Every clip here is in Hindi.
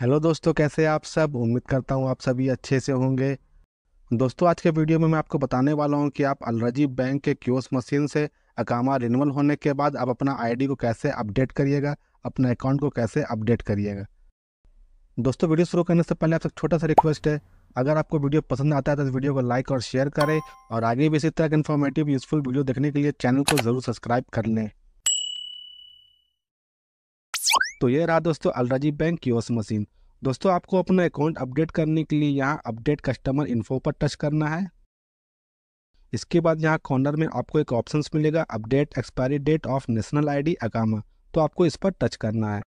हेलो दोस्तों कैसे आप सब उम्मीद करता हूँ आप सभी अच्छे से होंगे दोस्तों आज के वीडियो में मैं आपको बताने वाला हूँ कि आप अलरजी बैंक के क्योस मशीन से अकामा रिनल होने के बाद आप अपना आईडी को कैसे अपडेट करिएगा अपना अकाउंट को कैसे अपडेट करिएगा दोस्तों वीडियो शुरू करने से पहले आपसे छोटा सा रिक्वेस्ट है अगर आपको वीडियो पसंद आता है तो इस वीडियो को लाइक और शेयर करें और आगे भी इसी तरह के इन्फॉर्मेटिव यूजफुल वीडियो देखने के लिए चैनल को ज़रूर सब्सक्राइब कर लें तो ये रहा दोस्तों अलराजी बैंक क्योस मशीन दोस्तों आपको अपना अकाउंट अपडेट करने के लिए यहाँ अपडेट कस्टमर इन्फो पर टच करना है इसके बाद यहाँ कॉर्नर में आपको एक ऑप्शन मिलेगा update expiry date of national I D तो आपको इस पर टच करना है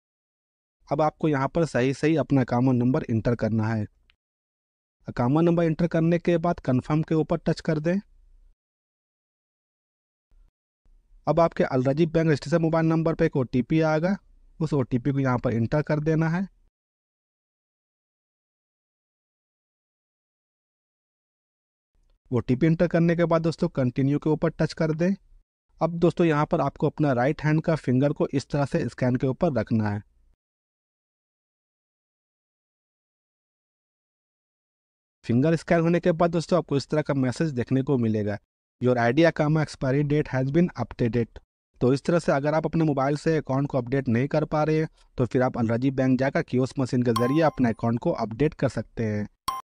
अब आपको यहाँ पर सही सही अपना अकामा नंबर इंटर करना है अकामा नंबर इंटर करने के बाद कंफर्म के ऊपर टच कर दें अब आपके Al Rajhi bank register mobile number पर एक ओ आएगा उस ओ को यहाँ पर इंटर कर देना है ओ इंटर करने के बाद दोस्तों कंटिन्यू के ऊपर टच कर दें अब दोस्तों यहाँ पर आपको अपना राइट हैंड का फिंगर को इस तरह से स्कैन के ऊपर रखना है फिंगर स्कैन होने के बाद दोस्तों आपको इस तरह का मैसेज देखने को मिलेगा योर आइडिया का expiry date has been updated तो इस तरह से अगर आप अपने मोबाइल से अकाउंट को अपडेट नहीं कर पा रहे तो फिर आप अनराजी बैंक जाकर कियोस मशीन के जरिए अपने अकाउंट को अपडेट कर सकते हैं